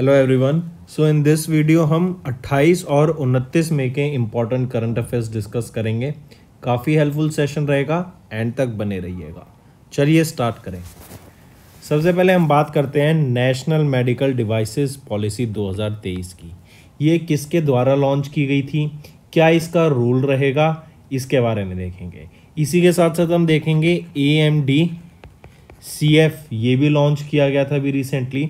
Hello everyone so in this video हम 28 और 29 में के इम्पॉर्टेंट करंट अफेयर्स डिस्कस करेंगे काफ़ी हेल्पफुल सेशन रहेगा एंड तक बने रहिएगा चलिए स्टार्ट करें सबसे पहले हम बात करते हैं नेशनल मेडिकल डिवाइसेस पॉलिसी 2023 की ये किसके द्वारा लॉन्च की गई थी क्या इसका रूल रहेगा इसके बारे में देखेंगे इसी के साथ साथ हम देखेंगे A M D C F ये भी लॉन्च किया गया था अभी रिसेंटली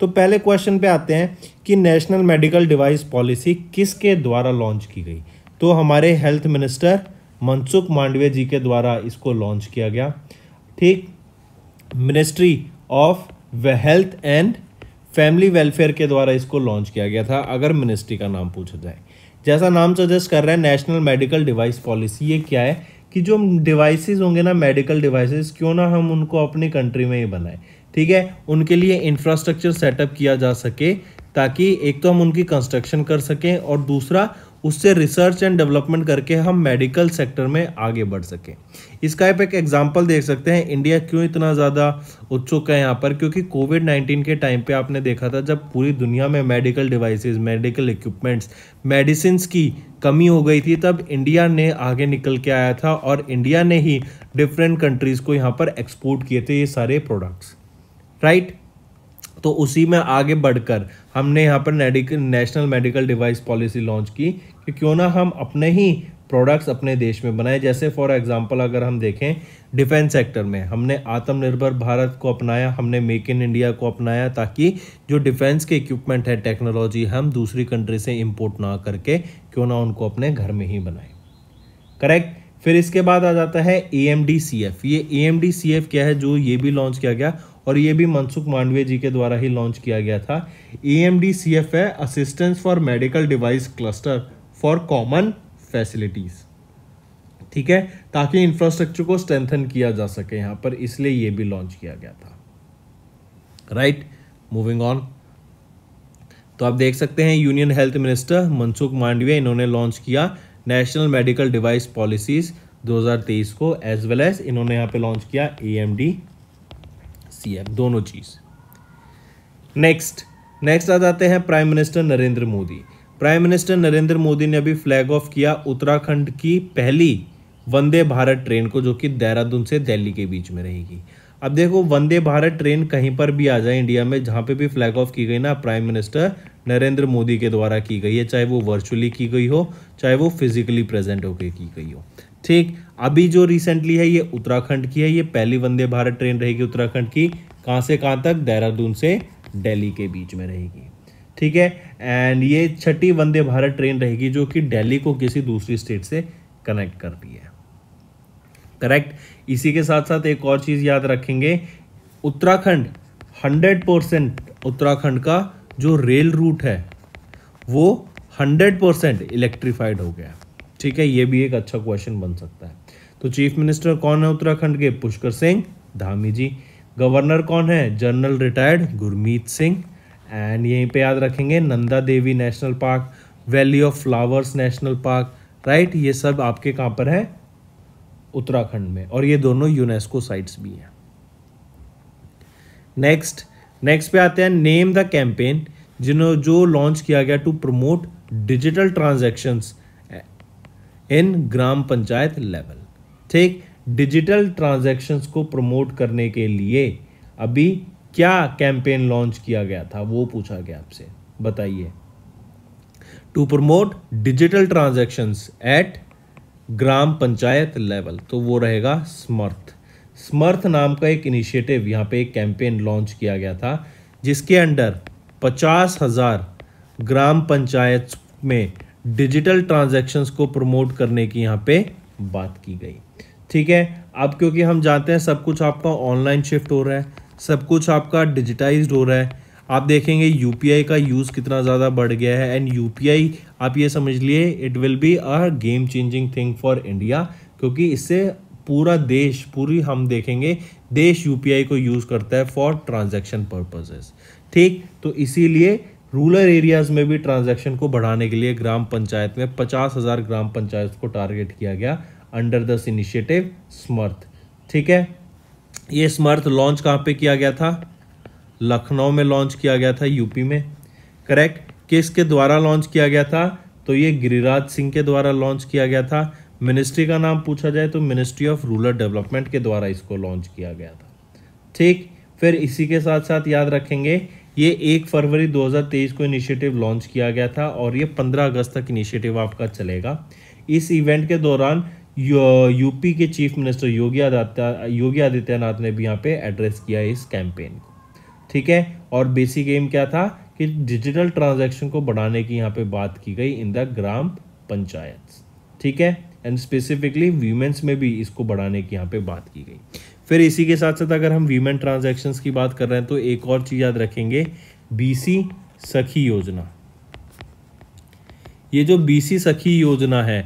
तो पहले क्वेश्चन पे आते हैं कि नेशनल मेडिकल डिवाइस पॉलिसी किसके द्वारा लॉन्च की गई तो हमारे हेल्थ मिनिस्टर मनसुख मांडवे जी के द्वारा इसको लॉन्च किया गया ठीक ministry of health and family welfare के द्वारा इसको लॉन्च किया गया था अगर मिनिस्ट्री का नाम पूछा जाए जैसा नाम सजेस्ट कर रहे हैं नेशनल मेडिकल डिवाइस पॉलिसी ये क्या है कि जो डिवाइसेस होंगे ना मेडिकल डिवाइसेस क्यों ना हम उनको अपनी कंट्री में ही बनाएं ठीक है उनके लिए इंफ्रास्ट्रक्चर सेटअप किया जा सके ताकि एक तो हम उनकी कंस्ट्रक्शन कर सकें और दूसरा उससे रिसर्च एंड डेवलपमेंट करके हम मेडिकल सेक्टर में आगे बढ़ सकें इसका आप एक एग्जांपल देख सकते हैं इंडिया क्यों इतना ज़्यादा उत्सुक है यहाँ पर क्योंकि कोविड 19 के टाइम पे आपने देखा था जब पूरी दुनिया में medical devices medical equipments medicine की कमी हो गई थी तब इंडिया ने आगे निकल के आया था और इंडिया ने ही डिफरेंट कंट्रीज़ को यहाँ पर एक्सपोर्ट किए थे ये सारे प्रोडक्ट्स राइट तो उसी में आगे बढ़कर हमने यहाँ पर national medical device policy launch की कि क्यों ना हम अपने ही प्रोडक्ट्स अपने देश में बनाए जैसे फॉर एग्जांपल अगर हम देखें डिफेंस सेक्टर में हमने आत्मनिर्भर भारत को अपनाया हमने मेक इन इंडिया को अपनाया ताकि जो डिफेंस के इक्विपमेंट है टेक्नोलॉजी हम दूसरी कंट्री से इंपोर्ट ना करके क्यों ना उनको अपने घर में ही बनाएं करेक्ट फिर इसके बाद आ जाता है A M D C F ये A M D C F क्या है जो ये भी लॉन्च किया गया और ये भी मनसुख मांडवे जी के द्वारा ही लॉन्च किया गया था A M D C F है assistance for medical device cluster for common facilities ठीक है ताकि इंफ्रास्ट्रक्चर को स्ट्रेंथन किया जा सके यहां पर इसलिए यह भी लॉन्च किया गया था राइट मूविंग ऑन तो आप देख सकते हैं union health minister Mansukh Mandaviya इन्होंने लॉन्च किया नेशनल मेडिकल डिवाइस पॉलिसीज 2023 को एज वेल एज इन्होंने यहां पे लॉन्च किया A M D C M दोनों चीज़ नेक्स्ट नेक्स्ट आ जाते हैं prime minister Narendra Modi prime minister Narendra Modi ने अभी फ्लैग ऑफ किया उत्तराखंड की पहली वंदे भारत ट्रेन को जो कि देहरादून से दिल्ली के बीच में रहेगी अब देखो वंदे भारत ट्रेन कहीं पर भी आ जाए इंडिया में जहां पे भी फ्लैग ऑफ की गई ना प्राइम मिनिस्टर नरेंद्र मोदी के द्वारा की गई है चाहे वो वर्चुअली की गई हो चाहे वो फिजिकली प्रेजेंट होकर की गई हो ठीक अभी जो रिसेंटली है ये उत्तराखंड की है ये पहली वंदे भारत ट्रेन रहेगी उत्तराखंड की कहाँ से कहाँ तक देहरादून से दिल्ली के बीच में रहेगी ठीक है एंड ये छठी वंदे भारत ट्रेन रहेगी जो कि दिल्ली को किसी दूसरी स्टेट से कनेक्ट करती है करेक्ट इसी के साथ साथ एक और चीज़ याद रखेंगे उत्तराखंड हंड्रेड परसेंट उत्तराखंड का जो रेल रूट है वो हंड्रेड परसेंट इलेक्ट्रीफाइड हो गया ठीक है ये भी एक अच्छा क्वेश्चन बन सकता है तो चीफ मिनिस्टर कौन है उत्तराखंड के पुष्कर सिंह धामी जी गवर्नर कौन है general retired Gurmeet Singh and यहीं पे याद रखेंगे Nanda Devi national park valley of flowers national park right ये सब आपके कहाँ पर है उत्तराखंड में और ये दोनों यूनेस्को साइट्स भी हैं नेक्स्ट नेक्स्ट पे आते हैं नेम द कैंपेन जिन्हों जो लॉन्च किया गया to promote digital transactions in gram panchayat level ठीक डिजिटल ट्रांजैक्शंस को प्रमोट करने के लिए अभी क्या कैंपेन लॉन्च किया गया था वो पूछा गया आपसे बताइए to promote digital transactions at gram panchayat level तो वो रहेगा स्मर्थ स्मर्थ नाम का एक इनिशिएटिव यहाँ पे एक कैंपेन लॉन्च किया गया था जिसके अंडर पचास हज़ार ग्राम पंचायत में डिजिटल ट्रांजेक्शन्स को प्रमोट करने की यहाँ पे बात की गई ठीक है अब क्योंकि हम जानते हैं सब कुछ आपका ऑनलाइन शिफ्ट हो रहा है सब कुछ आपका डिजिटाइज हो रहा है आप देखेंगे यू का यूज़ कितना ज़्यादा बढ़ गया है एंड यू आप ये समझ लिए it will be a game changing thing for India क्योंकि इससे पूरा देश पूरी हम देखेंगे देश यू को यूज़ करता है फॉर ट्रांजेक्शन पर्पजेज ठीक तो इसीलिए रूरल एरियाज़ में भी ट्रांजैक्शन को बढ़ाने के लिए ग्राम पंचायत में पचास हज़ार ग्राम पंचायत को टारगेट किया गया अंडर दस इनिशिएटिव स्मर्थ ठीक है ये स्मर्थ लॉन्च कहाँ पे किया गया था लखनऊ में लॉन्च किया गया था यूपी में करेक्ट किसके द्वारा लॉन्च किया गया था तो ये गिरिराज सिंह के द्वारा लॉन्च किया गया था मिनिस्ट्री का नाम पूछा जाए तो मिनिस्ट्री ऑफ रूरल डेवलपमेंट के द्वारा इसको लॉन्च किया गया था ठीक फिर इसी के साथ साथ याद रखेंगे ये एक फरवरी 2023 को इनिशिएटिव लॉन्च किया गया था और ये 15 अगस्त तक इनिशिएटिव आपका चलेगा इस इवेंट के दौरान यूपी के चीफ मिनिस्टर योगी आदित्य योगी आदित्यनाथ ने भी यहाँ पे एड्रेस किया इस कैंपेन को ठीक है और बेसिक एम क्या था कि डिजिटल ट्रांजेक्शन को बढ़ाने की यहाँ पे बात की गई इन द ग्राम पंचायत ठीक है एंड स्पेसिफिकली वीमेंस में भी इसको बढ़ाने की यहाँ पे बात की गई फिर इसी के साथ साथ अगर हम वीमेन ट्रांजेक्शन की बात कर रहे हैं तो एक और चीज़ याद रखेंगे बीसी सखी योजना ये जो बीसी सखी योजना है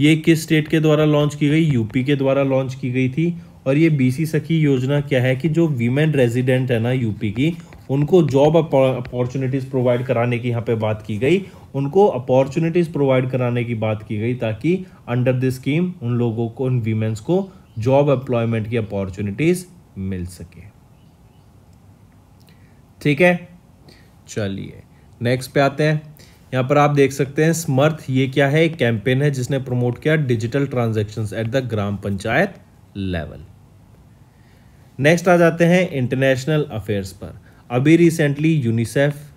ये किस स्टेट के द्वारा लॉन्च की गई यूपी के द्वारा लॉन्च की गई थी और ये बीसी सखी योजना क्या है कि जो वीमेन रेजिडेंट है ना यूपी की उनको जॉब अपॉर्चुनिटीज़ प्रोवाइड कराने की यहाँ पे बात की गई उनको अपॉर्चुनिटीज़ प्रोवाइड कराने की बात की गई ताकि अंडर दिस स्कीम उन लोगों को उन वीमेंस को जॉब एम्प्लॉयमेंट की अपॉर्चुनिटीज मिल सके ठीक है चलिए नेक्स्ट पे आते हैं यहां पर आप देख सकते हैं समर्थ ये क्या है एक कैंपेन है जिसने प्रमोट किया digital transaction at the gram panchayat level next आ जाते हैं इंटरनेशनल अफेयर्स पर अभी recently UNICEF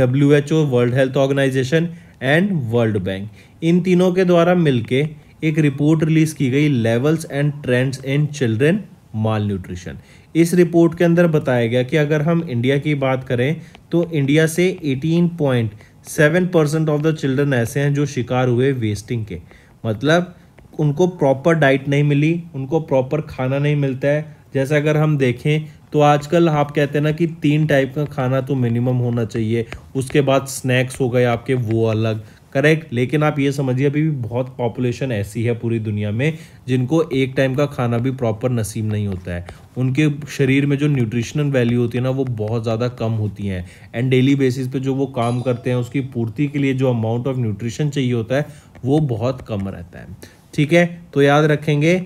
W H O world health organisation and world bank इन तीनों के द्वारा मिलके एक रिपोर्ट रिलीज की गई levels and trends in children malnutrition इस रिपोर्ट के अंदर बताया गया कि अगर हम इंडिया की बात करें तो इंडिया से 18.7 परसेंट ऑफ द चिल्ड्रन ऐसे हैं जो शिकार हुए वेस्टिंग के मतलब उनको प्रॉपर डाइट नहीं मिली उनको प्रॉपर खाना नहीं मिलता है जैसे अगर हम देखें तो आजकल आप कहते हैं ना कि तीन टाइप का खाना तो मिनिमम होना चाहिए उसके बाद स्नैक्स हो गए आपके वो अलग करेक्ट लेकिन आप ये समझिए अभी भी बहुत पॉपुलेशन ऐसी है पूरी दुनिया में जिनको एक टाइम का खाना भी प्रॉपर नसीब नहीं होता है उनके शरीर में जो न्यूट्रिशनल वैल्यू होती है ना वो बहुत ज़्यादा कम होती हैं एंड डेली बेसिस पे जो वो काम करते हैं उसकी पूर्ति के लिए जो अमाउंट ऑफ न्यूट्रिशन चाहिए होता है वो बहुत कम रहता है ठीक है तो याद रखेंगे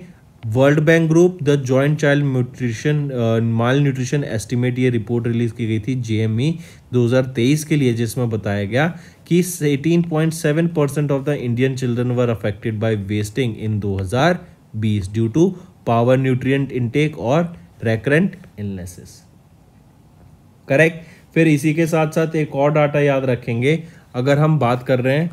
world bank group the joint child nutrition malnutrition estimate ये रिपोर्ट रिलीज की गई थी e जे 2023 के लिए जिसमें बताया गया कि 18.7 percent of the Indian children were affected by wasting in 2020 due to poor nutrient intake और रेकरेंट इलनेसेस करेक्ट फिर इसी के साथ साथ एक और डाटा याद रखेंगे अगर हम बात कर रहे हैं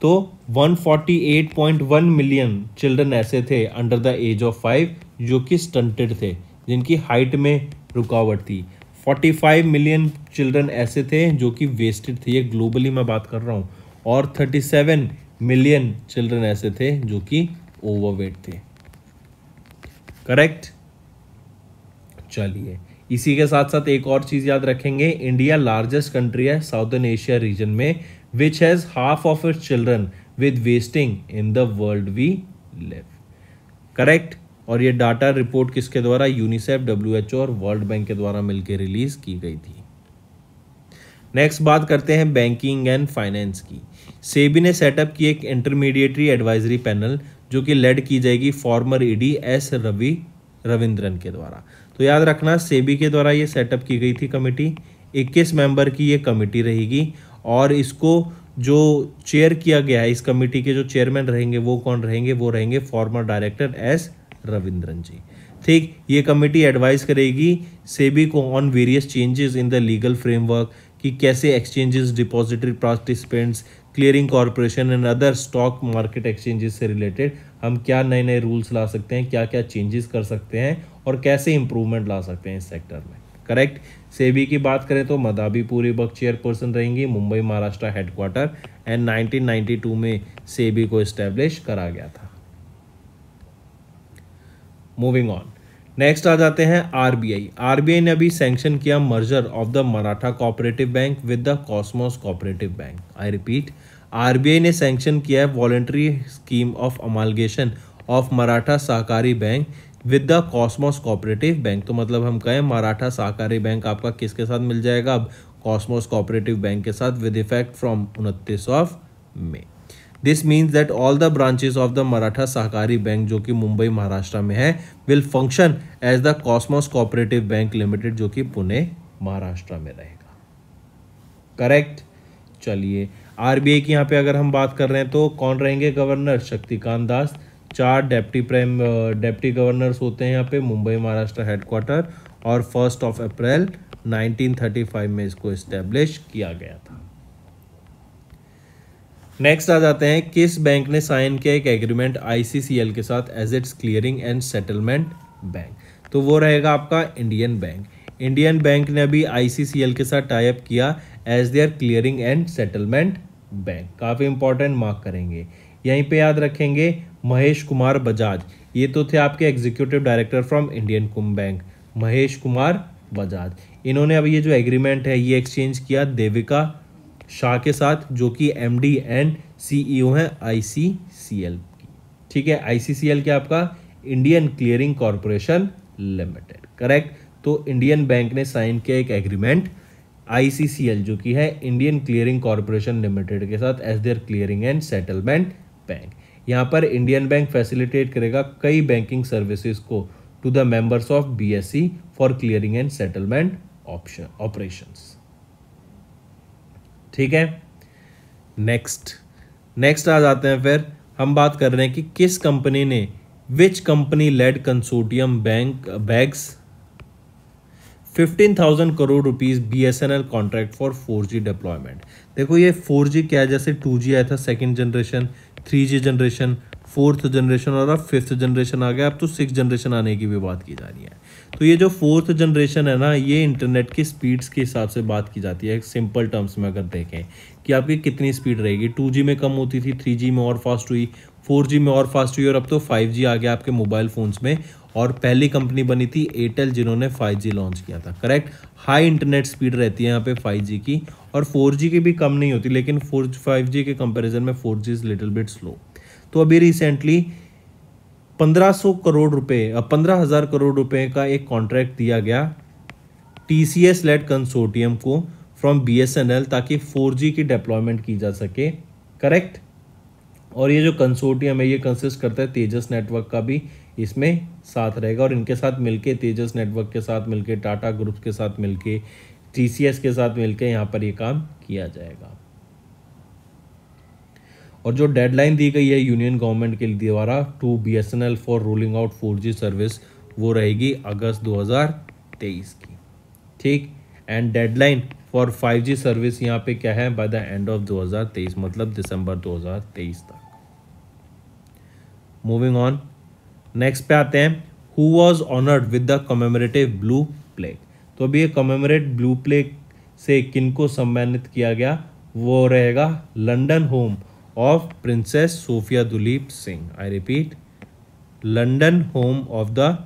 तो 148.1 मिलियन चिल्ड्रन ऐसे थे under the age of five जो कि स्टंटेड थे जिनकी हाइट में रुकावट थी 45 मिलियन चिल्ड्रन ऐसे थे जो कि वेस्टेड थे ये ग्लोबली मैं बात कर रहा हूँ और 37 मिलियन चिल्ड्रन ऐसे थे जो कि ओवरवेट थे करेक्ट चलिए इसी के साथ साथ एक और चीज़ याद रखेंगे इंडिया लार्जेस्ट कंट्री है साउथ एशिया रीजन में which has half of its children with wasting in the world we live correct और ये डाटा रिपोर्ट किसके द्वारा यूनिसेफ डब्ल्यू और वर्ल्ड बैंक के द्वारा मिलकर रिलीज की गई थी नेक्स्ट बात करते हैं बैंकिंग एंड फाइनेंस की सेबी ने सेटअप की एक इंटरमीडिएटरी एडवाइजरी पैनल जो कि लेड की जाएगी former ED S Ravi Ravindran के द्वारा तो याद रखना सेबी के द्वारा ये सेटअप की गई थी कमेटी 21 मेंबर की ये कमेटी रहेगी और इसको जो चेयर किया गया है इस कमेटी के जो चेयरमैन रहेंगे वो कौन रहेंगे वो रहेंगे former director S Ravindran ji ठीक ये कमेटी एडवाइस करेगी सेबी को on various changes in the legal framework कि कैसे exchanges depository participants clearing corporation and other stock market exchanges से रिलेटेड हम क्या नए नए रूल्स ला सकते हैं क्या क्या चेंजेस कर सकते हैं और कैसे इंप्रूवमेंट ला सकते हैं इस सेक्टर में करेक्ट सेबी की बात करें तो मदाबी पूरी वक्त चेयरपर्सन रहेंगी मुंबई महाराष्ट्र हेडक्वार्टर एंड 1992 में सेबी को इस्टेब्लिश करा गया था मूविंग ऑन नेक्स्ट आ जाते हैं R R B I B I ने अभी सेंक्शन किया merger of the Maratha cooperative bank with the Cosmos cooperative bank I repeat R B I ने सेंक्शन किया है voluntary scheme of amalgamation of Maratha Sahakari bank with the Cosmos cooperative bank तो मतलब हम कहें मराठा सहकारी बैंक आपका किसके साथ मिल जाएगा अब कॉस्मोस कोऑपरेटिव बैंक के साथ विद इफेक्ट फ्रॉम उनतीस of May this means that all the branches of the Maratha Sahakari bank जो कि मुंबई महाराष्ट्र में है will function as the Cosmos cooperative bank limited जो कि पुणे महाराष्ट्र में रहेगा करेक्ट चलिए आरबीआई की यहाँ पे अगर हम बात कर रहे हैं तो कौन रहेंगे गवर्नर शक्तिकांत दास चार डेप्टी प्राइम डेप्टी गवर्नर्स होते हैं यहाँ पे मुंबई महाराष्ट्र हेडक्वार्टर और फर्स्ट ऑफ अप्रैल 1935 में इसको इस्टेब्लिश किया गया था नेक्स्ट आ जाते हैं किस बैंक ने साइन किया एक एग्रीमेंट आईसीसीएल के साथ as its clearing and settlement bank तो वो रहेगा आपका इंडियन बैंक इंडियन बैंक ने अभी आईसीसीएल के साथ टाइप किया as their clearing and settlement bank काफ़ी इंपॉर्टेंट मार्क करेंगे यहीं पे याद रखेंगे महेश कुमार बजाज ये तो थे आपके एग्जीक्यूटिव डायरेक्टर फ्रॉम इंडियन कुंभ बैंक महेश कुमार बजाज इन्होंने अब ये जो एग्रीमेंट है ये एक्सचेंज किया देविका शाह के साथ जो कि एमडी एंड सीईओ हैं आईसीसीएल की ठीक है आईसीसीएल क्या आपका Indian clearing corporation limited correct तो इंडियन बैंक ने साइन किया एक एग्रीमेंट आईसीसीएल जो कि है इंडियन क्लियरिंग कॉरपोरेशन लिमिटेड के साथ as their clearing and settlement bank यहाँ पर इंडियन बैंक फैसिलिटेट करेगा कई बैंकिंग सर्विसेज को to the members of BSC for clearing and settlement option operations ठीक है नेक्स्ट नेक्स्ट आ जाते हैं फिर हम बात कर रहे हैं कि किस कंपनी ने which company led consortium bank bags fifteen thousand crore rupees BSNL contract for four G deployment देखो ये फोर जी क्या है जैसे टू जी आया था second generation three G generation fourth generation और अब फिफ्थ जनरेशन आ गया अब तो सिक्स जनरेशन आने की भी बात की जा रही है तो ये जो फोर्थ जनरेशन है ना ये इंटरनेट की स्पीड्स के हिसाब से बात की जाती है सिंपल टर्म्स में अगर देखें कि आपकी कितनी स्पीड रहेगी टू में कम होती थी थ्री में और फास्ट हुई फोर में और फास्ट हुई और अब तो फाइव आ गया आपके मोबाइल फ़ोन्स में और पहली कंपनी बनी थी एयरटेल जिन्होंने 5G लॉन्च किया था करेक्ट हाई इंटरनेट स्पीड रहती है यहाँ पे 5G की और 4G की भी कम नहीं होती लेकिन 4G 5G के कंपैरिजन में 4G is little bit slow तो अभी रिसेंटली पंद्रह सौ करोड़ रुपए पंद्रह हज़ार करोड़ रुपए का एक कॉन्ट्रैक्ट दिया गया T C S led consortium को from B S N L ताकि फोर जी की डिप्लॉयमेंट की जा सके करेक्ट और ये जो कंसोर्टियम है ये कंसिस्ट करता है तेजस नेटवर्क का भी इसमें साथ रहेगा और इनके साथ मिलके तेजस नेटवर्क के साथ मिलके टाटा ग्रुप के साथ मिलके टी के साथ मिलके यहाँ पर ये काम किया जाएगा और जो डेडलाइन दी गई है यूनियन गवर्नमेंट के द्वारा to B S N L for rolling out four G service वो रहेगी अगस्त 2023 की ठीक and deadline for five G service यहाँ पे क्या है बाय द एंड ऑफ 2023 मतलब दिसंबर 2023 तक मूविंग ऑन नेक्स्ट पे आते हैं who was honoured with the commemorative blue plaque तो अभी ये कमेमोरेट ब्लू प्लेग से किन को सम्मानित किया गया वो रहेगा London home of princess Sophia Duleep Singh I repeat London home of the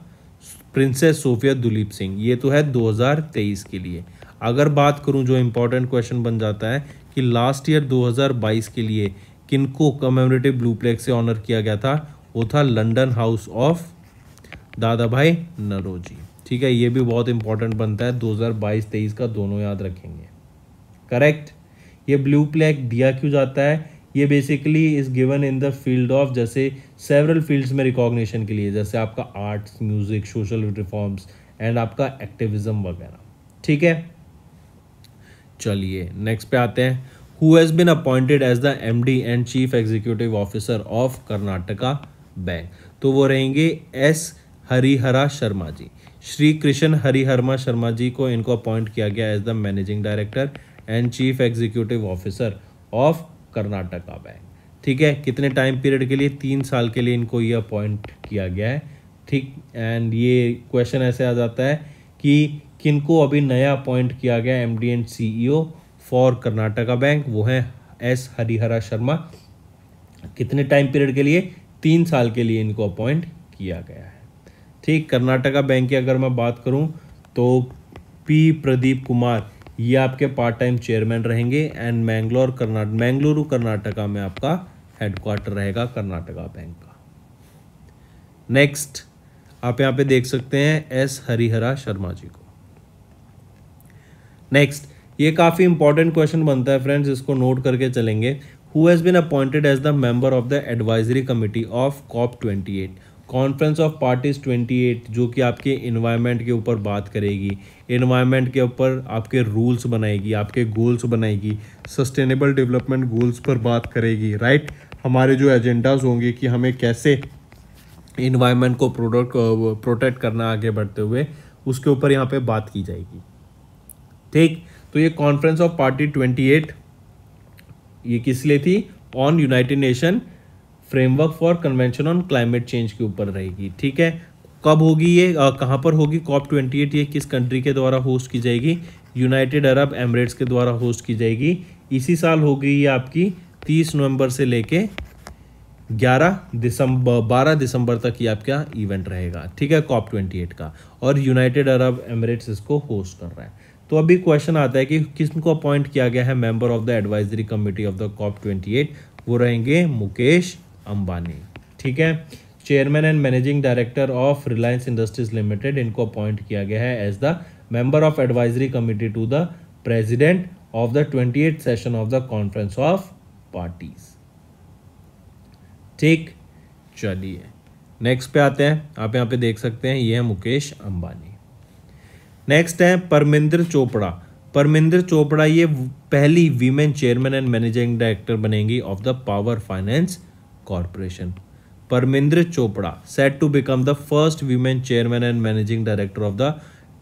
princess Sophia Duleep Singh ये तो है 2023 के लिए अगर बात करूं जो इंपॉर्टेंट क्वेश्चन बन जाता है कि लास्ट ईयर 2022 के लिए किनको कम्युनिटिव ब्लू प्लेग से ऑनर किया गया था वो था लंडन हाउस ऑफ दादा भाई नरोजी ठीक है ये भी बहुत इंपॉर्टेंट बनता है 2022-23 का दोनों याद रखेंगे करेक्ट ये ब्लू प्लेग दिया क्यों जाता है ये basically is given in the field of जैसे सेवरल फील्ड्स में रिकॉग्निशन के लिए जैसे आपका arts music social reforms and आपका एक्टिविज्म वगैरह ठीक है चलिए नेक्स्ट पे आते हैं who has been appointed as the M D and chief executive officer of Karnataka bank तो वो रहेंगे एस हरिहरा शर्मा जी श्री कृष्ण हरिहरमा शर्मा जी को इनको अपॉइंट किया गया as the managing director and chief executive officer of Karnataka bank ठीक है कितने टाइम पीरियड के लिए तीन साल के लिए इनको ये अपॉइंट किया गया है ठीक एंड ये क्वेश्चन ऐसे आ जाता है कि किनको अभी नया अपॉइंट किया गया M D and C for Karnataka bank वो है एस हरिहरा शर्मा कितने टाइम पीरियड के लिए तीन साल के लिए इनको अपॉइंट किया गया है ठीक कर्नाटका बैंक की अगर मैं बात करूं तो पी प्रदीप कुमार ये आपके पार्ट टाइम चेयरमैन रहेंगे एंड मैंगलोर कर्नाटक मैंगलुरु कर्नाटका में आपका हेडक्वार्टर रहेगा कर्नाटका बैंक का नेक्स्ट आप यहाँ पे देख सकते हैं एस हरिहरा शर्मा जी को नेक्स्ट ये काफ़ी इंपॉर्टेंट क्वेश्चन बनता है फ्रेंड्स इसको नोट करके चलेंगे who has been appointed as the member of the advisory committee of COP twenty eight conference of parties 28 जो कि आपके इन्वायरमेंट के ऊपर बात करेगी इन्वायरमेंट के ऊपर आपके रूल्स बनाएगी आपके गोल्स बनाएगी सस्टेनेबल डेवलपमेंट गोल्स पर बात करेगी राइट हमारे जो एजेंडाज होंगे कि हमें कैसे इन्वायरमेंट को प्रोडक्ट प्रोटेक्ट करना आगे बढ़ते हुए उसके ऊपर यहाँ पे बात की जाएगी ठीक तो ये conference of party twenty eight ये किस लिए थी on United Nation framework for convention on climate change के ऊपर रहेगी ठीक है कब होगी ये कहाँ पर होगी कॉप ट्वेंटी एट ये किस कंट्री के द्वारा होस्ट की जाएगी यूनाइटेड अरब एमरेट्स के द्वारा होस्ट की जाएगी इसी साल होगी ये आपकी तीस नवंबर से लेके ग्यारह दिसंबर बारह दिसंबर तक ये आपका इवेंट रहेगा ठीक है कॉप ट्वेंटी एट का और यूनाइटेड अरब एमरेट्स इसको होस्ट कर रहा है तो अभी क्वेश्चन आता है कि किसको अपॉइंट किया गया है member of the advisory committee of the COP twenty eight वो रहेंगे मुकेश अंबानी ठीक है chairman and managing director of Reliance industries limited इनको अपॉइंट किया गया है as the member of advisory committee to the president of the twenty session of the conference of parties ठीक चलिए नेक्स्ट पे आते हैं आप यहाँ पे देख सकते हैं ये है मुकेश अंबानी नेक्स्ट है परमिंदर चोपड़ा परमिंदर चोपड़ा ये पहली women chairman and managing director बनेंगी of the power finance corporation Parminder Chopra set to become the first women chairman and managing director of the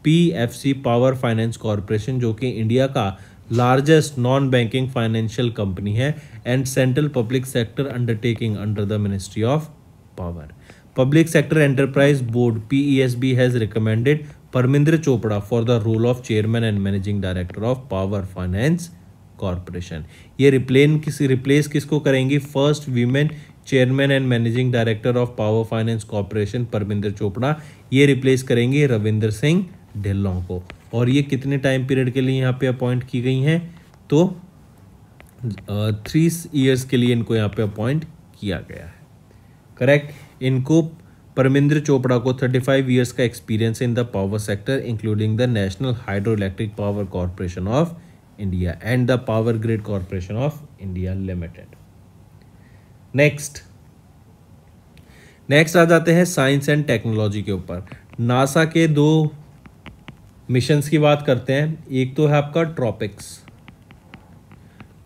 PFC power finance corporation जो कि इंडिया का largest non banking financial company है and central public sector undertaking under the ministry of power public sector enterprise board PESB has recommended Parminder Chopra for the role of chairman and managing director of power finance corporation ये रिप्लेन किसी replace किसको करेंगी first women chairman and managing director of power finance corporation Parminder Chopra ये replace करेंगे रविंदर सिंह ढिल्लों को और ये कितने टाइम पीरियड के लिए यहाँ पे अपॉइंट की गई हैं तो थ्री ईयर्स के लिए इनको यहाँ पे अपॉइंट किया गया है करेक्ट इनको परमिंदर चोपड़ा को 35 ईयर्स का experience in the power sector including the national hydro electric power corporation of India and the power grid corporation of India limited next next आ जाते हैं साइंस एंड टेक्नोलॉजी के ऊपर नासा के दो मिशंस की बात करते हैं एक तो है आपका ट्रॉपिक्स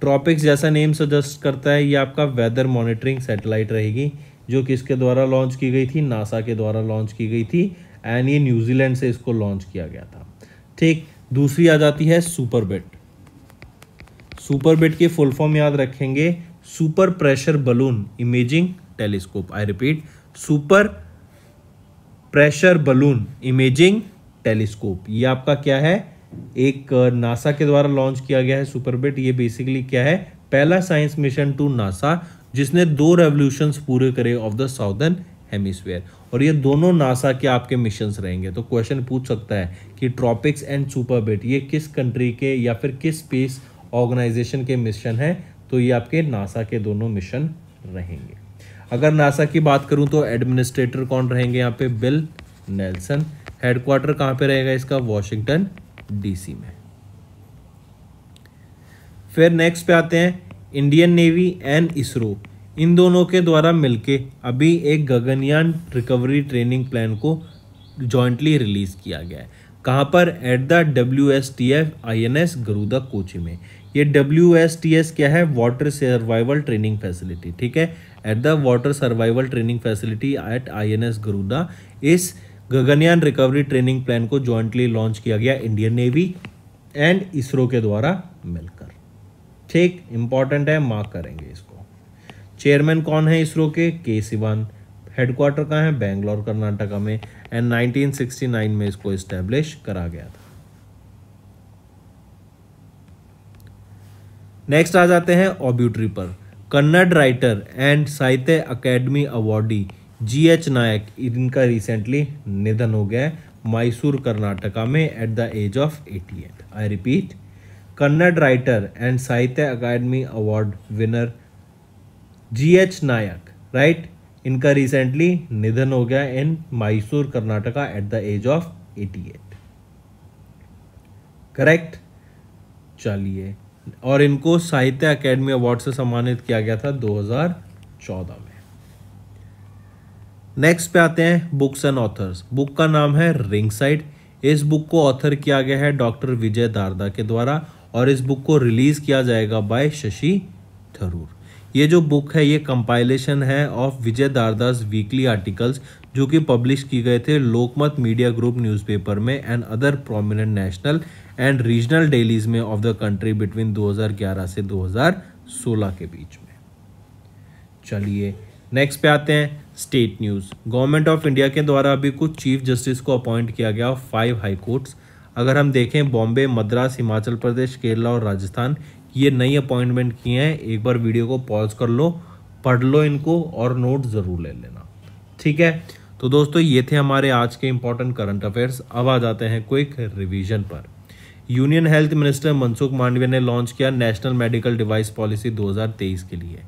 ट्रॉपिक्स जैसा नेम सजेस्ट करता है ये आपका वेदर मॉनिटरिंग सैटेलाइट रहेगी जो किसके द्वारा लॉन्च की गई थी नासा के द्वारा लॉन्च की गई थी एंड ये न्यूजीलैंड से इसको लॉन्च किया गया था ठीक दूसरी आ जाती है सुपरबिट सुपरबिट के फुल फॉर्म याद रखेंगे super pressure balloon imaging telescope I repeat super pressure balloon imaging telescope ये आपका क्या है एक नासा के द्वारा लॉन्च किया गया है सुपरबिट ये बेसिकली क्या है पहला साइंस मिशन टू नासा जिसने दो रेवोल्यूशन पूरे करे ऑफ द साउदर्न हेमिसफेयर और ये दोनों नासा के आपके मिशन रहेंगे तो क्वेश्चन पूछ सकता है कि ट्रॉपिक्स एंड सुपरबिट ये किस कंट्री के या फिर किस स्पेस ऑर्गेनाइजेशन के मिशन है तो ये आपके नासा के दोनों मिशन रहेंगे अगर नासा की बात करूं तो एडमिनिस्ट्रेटर कौन रहेंगे यहाँ पे बिल नेल्सन हेडक्वार्टर कहाँ पे रहेगा इसका वॉशिंगटन डीसी में फिर नेक्स्ट पे आते हैं इंडियन नेवी एंड इसरो इन दोनों के द्वारा मिलके अभी एक गगनयान रिकवरी ट्रेनिंग प्लान को जॉइंटली रिलीज़ किया गया है कहाँ पर at the W S T F I N S Garuda Kochi में ये डब्ल्यू एस टी एस क्या है वाटर सर्वाइवल ट्रेनिंग फैसिलिटी ठीक है at the water survival training facility at I N S Garuda इस गगनयान रिकवरी ट्रेनिंग प्लान को जॉइंटली लॉन्च किया गया इंडियन नेवी एंड इसरो के द्वारा मिलकर ठीक इंपॉर्टेंट है मार्क करेंगे इसको चेयरमैन कौन है इसरो के के सिवान हेडक्वार्टर कहाँ है बेंगलोर कर्नाटका में एंड 1969 में इसको इस्टेब्लिश करा गया था नेक्स्ट आ जाते हैं ऑब्यूट्री पर Kannada writer and Sahitya Akademi awardee G H Nayak इनका रिसेंटली निधन हो गया मैसूर कर्नाटका में at the age of eighty eight I repeat Kannada writer and Sahitya Akademi award winner G H Nayak right इनका रिसेंटली निधन हो गया in Mysore Karnataka at the age of eighty eight correct चलिए और इनको साहित्य अकेडमी अवार्ड से सम्मानित किया गया था 2014 में नेक्स्ट पे आते हैं बुक्स एंड ऑथर्स बुक का नाम है रिंग साइड इस बुक को ऑथर किया गया है डॉक्टर विजय दारदा के द्वारा और इस बुक को रिलीज किया जाएगा बाय शशि थरूर ये जो बुक है ये कंपाइलेशन है of Vijay Dardas weekly articles जो कि पब्लिश की गए थे लोकमत मीडिया ग्रुप न्यूज़पेपर में and other prominent national and regional dailies में ऑफ द कंट्री बिटवीन 2011 से 2016 के बीच में चलिए नेक्स्ट पे आते हैं state news government of India के द्वारा अभी कुछ चीफ जस्टिस को अपॉइंट किया गया फाइव हाई कोर्ट्स अगर हम देखें बॉम्बे मद्रास हिमाचल प्रदेश केरला और राजस्थान ये नई अपॉइंटमेंट किए हैं एक बार वीडियो को पॉज कर लो पढ़ लो इनको और नोट ज़रूर ले लेना ठीक है तो दोस्तों ये थे हमारे आज के इम्पोर्टेंट करंट अफेयर्स अब आ जाते हैं क्विक रिवीजन पर union health minister Mansukh Mandaviya ने लॉन्च किया नेशनल मेडिकल डिवाइस पॉलिसी 2023 के लिए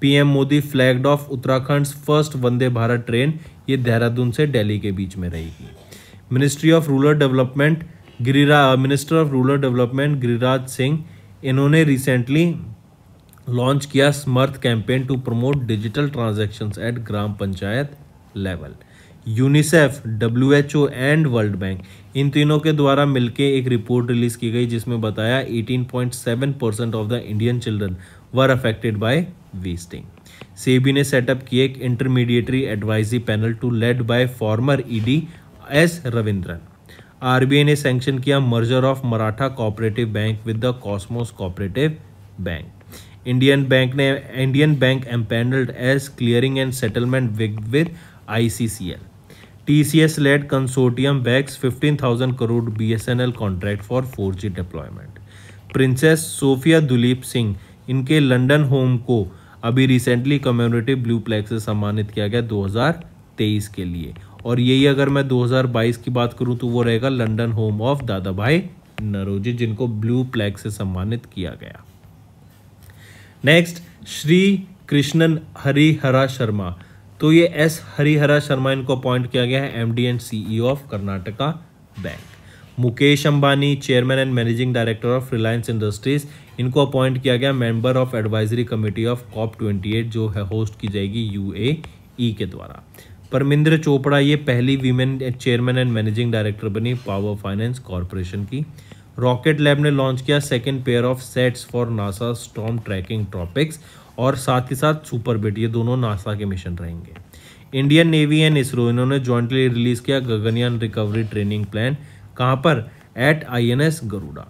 PM Modi flagged off Uttarakhand first Vande Bharat train ये देहरादून से दिल्ली के बीच में रहेगी मिनिस्ट्री ऑफ रूरल डेवलपमेंट गिरिरा minister of rural development Giriraj Singh इन्होंने रिसेंटली लॉन्च किया Samarth campaign to promote digital transaction at gram panchayat level UNICEF W H O and world bank इन तीनों के द्वारा मिलकर एक रिपोर्ट रिलीज की गई जिसमें बताया 18.7 percent of the Indian children were affected by wasting SEBI ने सेटअप किए एक intermediary advisory panel to led by former ED S Ravindran RBI ने सैंक्शन किया merger of Maratha cooperative bank with the Cosmos cooperative bank Indian bank ने Indian bank empanelled as clearing and settlement with ICCL TCS led consortium backs 15,000 crore BSNL contract for 4G deployment. Princess Sophia Duleep Singh इनके London home को अभी recently community blue plaque से सम्मानित किया गया 2023 के लिए और यही अगर मैं 2022 की बात करूं तो वो रहेगा लंडन होम ऑफ दादा भाई नरोजी जिनको ब्लू प्लेग से सम्मानित किया गया नेक्स्ट श्री कृष्णन हरिहरा शर्मा तो ये एस हरिहरा शर्मा इनको अपॉइंट किया गया है MD and CEO of Karnataka bank Mukesh Ambani chairman and managing director of Reliance industries इनको अपॉइंट किया गया member of advisory committee of COP 28 जो है होस्ट की जाएगी यूएई e के द्वारा परमिंद्र चोपड़ा ये पहली women chairman and managing director बनी पावर फाइनेंस कॉरपोरेशन की रॉकेट लैब ने लॉन्च किया second pair of sets for NASA storm tracking TROPICS और साथ ही साथ सुपर बिट ये दोनों नासा के मिशन रहेंगे इंडियन नेवी एंड इसरो इन्होंने जॉइंटली रिलीज किया गगनयान रिकवरी ट्रेनिंग प्लान कहाँ पर at INS Garuda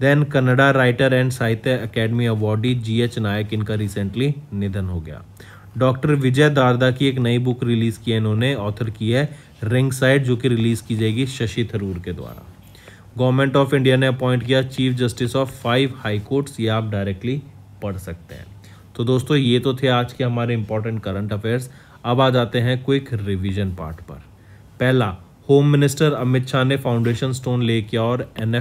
then Kannada writer and Sahitya Akademi awardee G H Nayak इनका रिसेंटली निधन हो गया डॉक्टर विजय दारदा की एक नई बुक रिलीज़ की है इन्होंने ऑथर की है रिंग साइड जो कि रिलीज़ की जाएगी शशि थरूर के द्वारा गवर्नमेंट ऑफ इंडिया ने अपॉइंट किया chief justice of five high courts ये आप डायरेक्टली पढ़ सकते हैं तो दोस्तों ये तो थे आज के हमारे इंपॉर्टेंट करंट अफेयर्स अब आ जाते हैं क्विक रिवीजन पार्ट पर पहला होम मिनिस्टर अमित शाह ने फाउंडेशन स्टोन किया और एन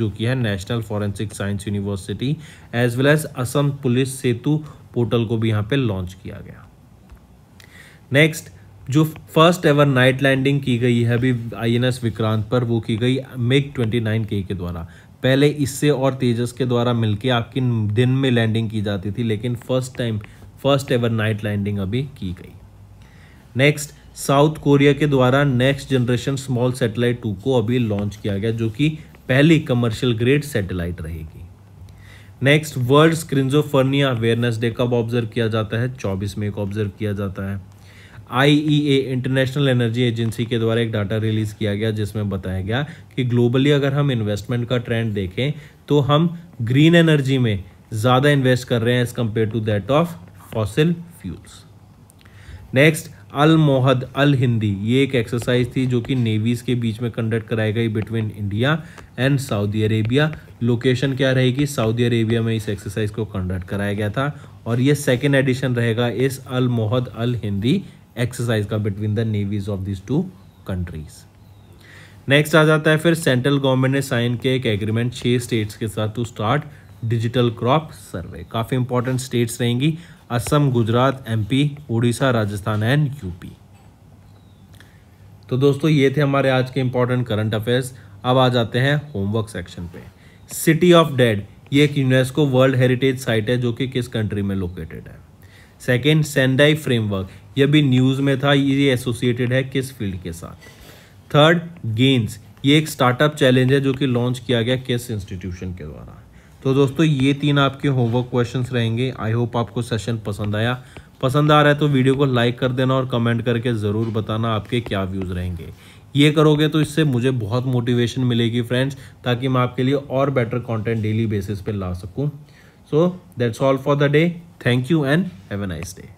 जो कि है national forensic science university as well as Assam police Setu portal को भी यहाँ पे लॉन्च किया गया नेक्स्ट जो फर्स्ट एवर नाइट लैंडिंग की गई है अभी आईएनएस विक्रांत पर वो की गई मेक 29 के के द्वारा पहले इससे और तेजस के द्वारा मिलके आपकी दिन में लैंडिंग की जाती थी लेकिन first time first ever night landing अभी की गई नेक्स्ट साउथ कोरिया के द्वारा next generation small satellite two को अभी लॉन्च किया गया जो कि पहली कमर्शियल ग्रेड सैटेलाइट रहेगी next world schizophrenia awareness day कब ऑब्जर्व किया जाता है 24 मई को ऑब्जर्व किया जाता है आईईए इंटरनेशनल एनर्जी एजेंसी के द्वारा एक डाटा रिलीज किया गया जिसमें बताया गया कि ग्लोबली अगर हम इन्वेस्टमेंट का ट्रेंड देखें तो हम ग्रीन एनर्जी में ज़्यादा इन्वेस्ट कर रहे हैं as compared to that of fossil fuels next Al Mohed Al Hindi ये एक एक्सरसाइज थी जो कि नेवीज़ के बीच में कंडक्ट कराई गई between India and Saudi Arabia location क्या रहेगी सऊदी अरेबिया में इस एक्सरसाइज को कंडक्ट कराया गया था और ये सेकेंड एडिशन रहेगा इस Al Mohed Al Hindi exercise का between the navies of this two countries next आ जाता है फिर सेंट्रल गवर्नमेंट ने साइन किया एक एग्रीमेंट छह स्टेट्स के साथ to start digital crop survey काफ़ी इंपॉर्टेंट स्टेट्स रहेंगी Assam Gujarat MP Orissa Rajasthan and UP तो दोस्तों ये थे हमारे आज के इंपॉर्टेंट करंट अफेयर्स अब आ जाते हैं होमवर्क सेक्शन पे सिटी ऑफ डेड ये एक यूनेस्को वर्ल्ड हेरिटेज साइट है जो कि किस कंट्री में लोकेटेड है सेकेंड सेंडाई फ्रेमवर्क ये भी न्यूज़ में था ये एसोसिएटेड है किस फील्ड के साथ थर्ड गेंस ये एक स्टार्टअप चैलेंज है जो कि लॉन्च किया गया किस इंस्टीट्यूशन के द्वारा तो दोस्तों ये तीन आपके होमवर्क क्वेश्चन रहेंगे आई होप आपको सेशन पसंद आया पसंद आ रहा है तो वीडियो को लाइक कर देना और कमेंट करके ज़रूर बताना आपके क्या व्यूज़ रहेंगे ये करोगे तो इससे मुझे बहुत मोटिवेशन मिलेगी फ्रेंड्स ताकि मैं आपके लिए और बेटर कंटेंट डेली बेसिस पे ला सकूं so that's all for the day thank you and have a nice day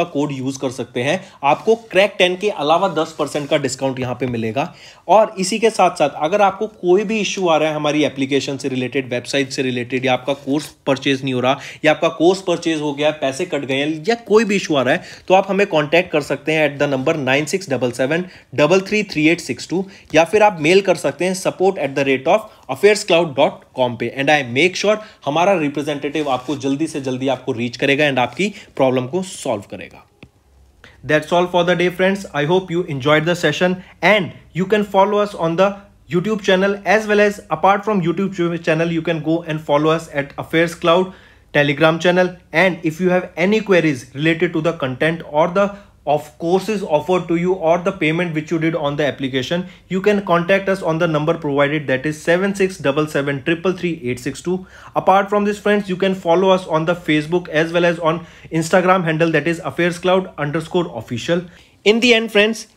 का कोड यूज कर सकते हैं आपको क्रैक टेन के अलावा दस परसेंट का डिस्काउंट यहां पे मिलेगा और इसी के साथ साथ अगर आपको कोई भी इश्यू आ रहा है हमारी एप्लीकेशन से रिलेटेड वेबसाइट से रिलेटेड या आपका कोर्स परचेज नहीं हो रहा या आपका कोर्स परचेज हो गया पैसे कट गए हैं या कोई भी इशू आ रहा है तो आप हमें कॉन्टैक्ट कर सकते हैं at the number nine six double seven double three three eight six two या फिर आप मेल कर सकते हैं support at the rate of affairscloud.com पे एंड आई मेक श्योर हमारा रिप्रेजेंटेटिव आपको जल्दी से जल्दी आपको रीच करेगा एंड आपकी प्रॉब्लम को सॉल्व करेगा that's all for the day friends I hope you enjoyed the session and you can follow us on the YouTube channel as well as apart from YouTube channel you can go and follow us at Affairs Cloud Telegram channel and if you have any queries related to the content or the of courses offered to you or the payment which you did on the application, you can contact us on the number provided that is 767733862. Apart from this friends, you can follow us on the Facebook as well as on Instagram handle that is Affairs Cloud underscore official. In the end friends,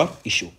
я ищу.